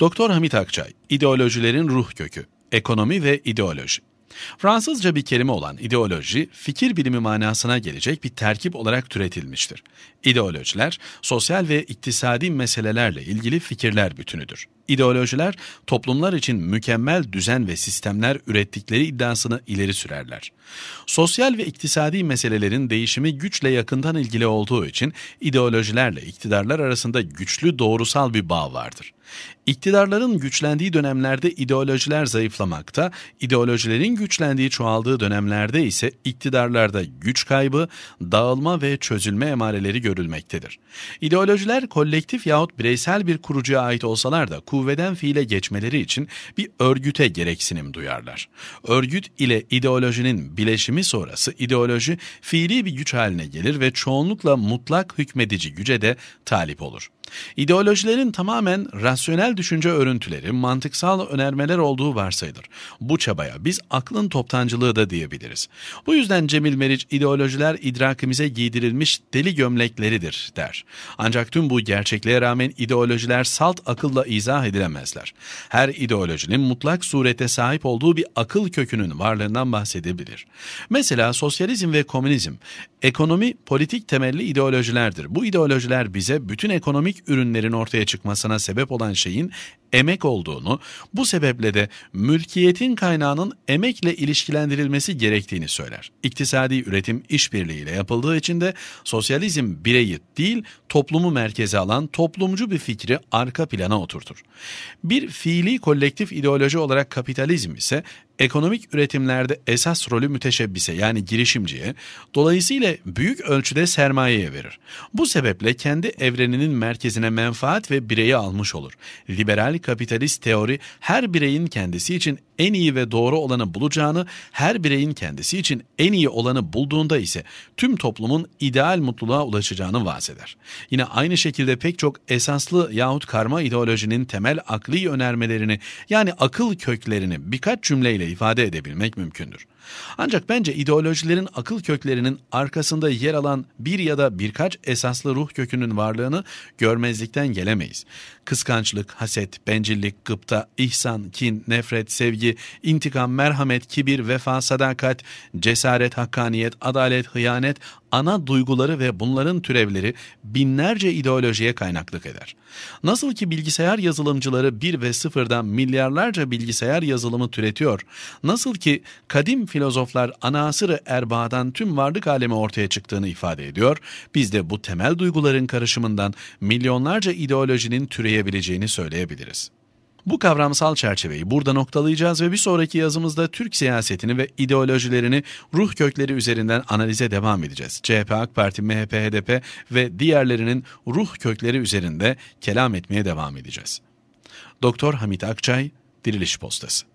Doktor Hamit Akçay, ideolojilerin ruh kökü, ekonomi ve İdeoloji. Fransızca bir kelime olan ideoloji, fikir bilimi manasına gelecek bir terkip olarak türetilmiştir. İdeolojiler, sosyal ve iktisadi meselelerle ilgili fikirler bütünüdür. İdeolojiler, toplumlar için mükemmel düzen ve sistemler ürettikleri iddiasını ileri sürerler. Sosyal ve iktisadi meselelerin değişimi güçle yakından ilgili olduğu için ideolojilerle iktidarlar arasında güçlü doğrusal bir bağ vardır. İktidarların güçlendiği dönemlerde ideolojiler zayıflamakta, ideolojilerin güçlendiği çoğaldığı dönemlerde ise iktidarlarda güç kaybı, dağılma ve çözülme emareleri görülmektedir. İdeolojiler kolektif yahut bireysel bir kurucuya ait olsalar da kuvveden fiile geçmeleri için bir örgüte gereksinim duyarlar. Örgüt ile ideolojinin bileşimi sonrası ideoloji fiili bir güç haline gelir ve çoğunlukla mutlak hükmedici güce de talip olur. İdeolojilerin tamamen rasyonel düşünce örüntüleri, mantıksal önermeler olduğu varsayılır. Bu çabaya biz aklın toptancılığı da diyebiliriz. Bu yüzden Cemil Meriç ideolojiler idrakimize giydirilmiş deli gömlekleridir der. Ancak tüm bu gerçekliğe rağmen ideolojiler salt akılla izah edilemezler. Her ideolojinin mutlak surete sahip olduğu bir akıl kökünün varlığından bahsedebilir. Mesela sosyalizm ve komünizm Ekonomi politik temelli ideolojilerdir. Bu ideolojiler bize bütün ekonomik ürünlerin ortaya çıkmasına sebep olan şeyin emek olduğunu, bu sebeple de mülkiyetin kaynağının emekle ilişkilendirilmesi gerektiğini söyler. İktisadi üretim işbirliğiyle yapıldığı için de sosyalizm bireyi değil toplumu merkeze alan toplumcu bir fikri arka plana oturtur. Bir fiili kolektif ideoloji olarak kapitalizm ise ekonomik üretimlerde esas rolü müteşebbise yani girişimciye, dolayısıyla büyük ölçüde sermayeye verir. Bu sebeple kendi evreninin merkezine menfaat ve bireyi almış olur. Liberal kapitalist teori her bireyin kendisi için en iyi ve doğru olanı bulacağını, her bireyin kendisi için en iyi olanı bulduğunda ise tüm toplumun ideal mutluluğa ulaşacağını vaaz eder. Yine aynı şekilde pek çok esaslı yahut karma ideolojinin temel akli önermelerini yani akıl köklerini birkaç cümleyle ifade edebilmek mümkündür. Ancak bence ideolojilerin akıl köklerinin arkasında yer alan bir ya da birkaç esaslı ruh kökünün varlığını görmezlikten gelemeyiz. Kıskançlık, haset, bencillik, gıpta, ihsan, kin, nefret, sevgi, sevgi, intikam, merhamet, kibir, vefa, sadakat, cesaret, hakkaniyet, adalet, hıyanet, ana duyguları ve bunların türevleri binlerce ideolojiye kaynaklık eder. Nasıl ki bilgisayar yazılımcıları bir ve sıfırdan milyarlarca bilgisayar yazılımı türetiyor, nasıl ki kadim filozoflar ana asırı erbağdan tüm varlık alemi ortaya çıktığını ifade ediyor, biz de bu temel duyguların karışımından milyonlarca ideolojinin türeyebileceğini söyleyebiliriz. Bu kavramsal çerçeveyi burada noktalayacağız ve bir sonraki yazımızda Türk siyasetini ve ideolojilerini ruh kökleri üzerinden analize devam edeceğiz. CHP, AK Parti, MHP, HDP ve diğerlerinin ruh kökleri üzerinde kelam etmeye devam edeceğiz. Doktor Hamit Akçay, Diriliş Postası